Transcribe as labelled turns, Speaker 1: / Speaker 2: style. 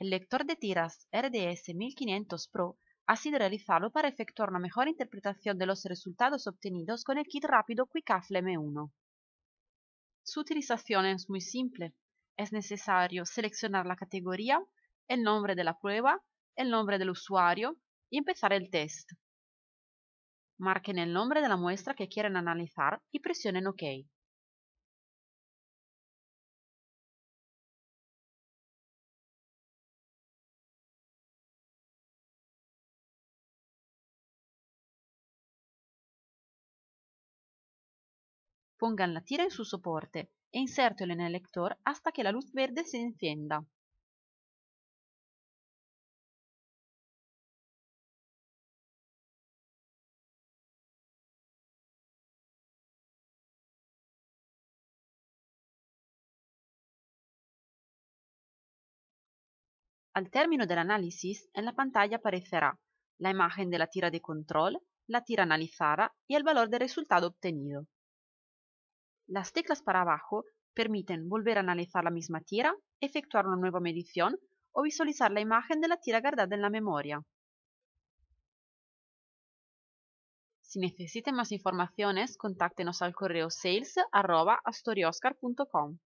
Speaker 1: El
Speaker 2: lector de tiras RDS 1500 Pro ha sido realizado para efectuar una mejor interpretación de los resultados obtenidos con el kit rápido QuickAffle M1. Su utilización es muy simple. Es necesario seleccionar la categoría, el nombre de la prueba, el nombre del usuario y empezar el test. Marquen el nombre de la muestra que quieren analizar y presionen OK.
Speaker 1: pongan la tira in su soporte e insértelo nel lector hasta che la luz verde si encienda.
Speaker 2: Al termine dell'analisi análisis, la pantalla aparecerá la imagen della tira di control, la tira analizzata e il valore del risultato ottenuto. Las teclas para abajo permiten volver a analizar la misma tira, efectuar una nueva medición o visualizar la imagen de la tira guardada en la memoria. Si necesiten más informaciones, contáctenos al correo sales.astorioscar.com.